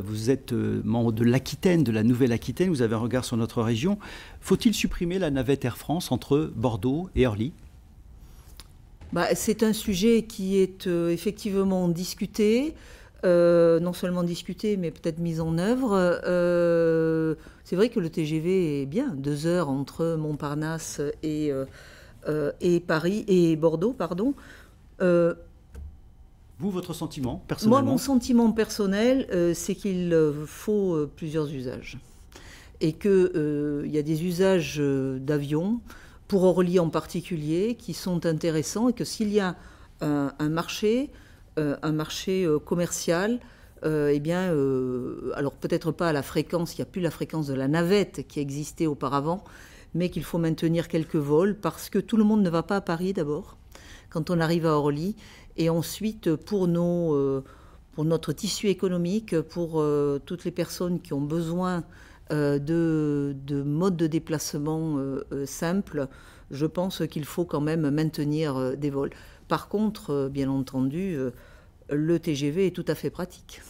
Vous êtes euh, membre de l'Aquitaine, de la Nouvelle-Aquitaine, vous avez un regard sur notre région. Faut-il supprimer la navette Air France entre Bordeaux et Orly bah, C'est un sujet qui est euh, effectivement discuté, euh, non seulement discuté, mais peut-être mis en œuvre. c'est vrai que le TGV est bien, deux heures entre Montparnasse et, et Paris et Bordeaux, pardon votre sentiment personnel Moi, mon sentiment personnel, euh, c'est qu'il euh, faut euh, plusieurs usages. Et qu'il il y a des usages d'avions, pour Orly en particulier, qui sont intéressants et que s'il y a un, marché, un marché commercial, eh bien, alors peut-être pas à la fréquence, il n'y a plus la fréquence de la navette qui existait auparavant, mais qu'il faut maintenir quelques vols parce que tout le monde ne va pas à Paris d'abord quand on arrive à Orly. Et ensuite, pour, nos, euh, pour notre tissu économique, pour euh, toutes les personnes qui ont besoin euh, de, de modes de déplacement simples, je pense qu'il faut quand même maintenir des vols. Par contre, bien entendu, le TGV est tout à fait pratique.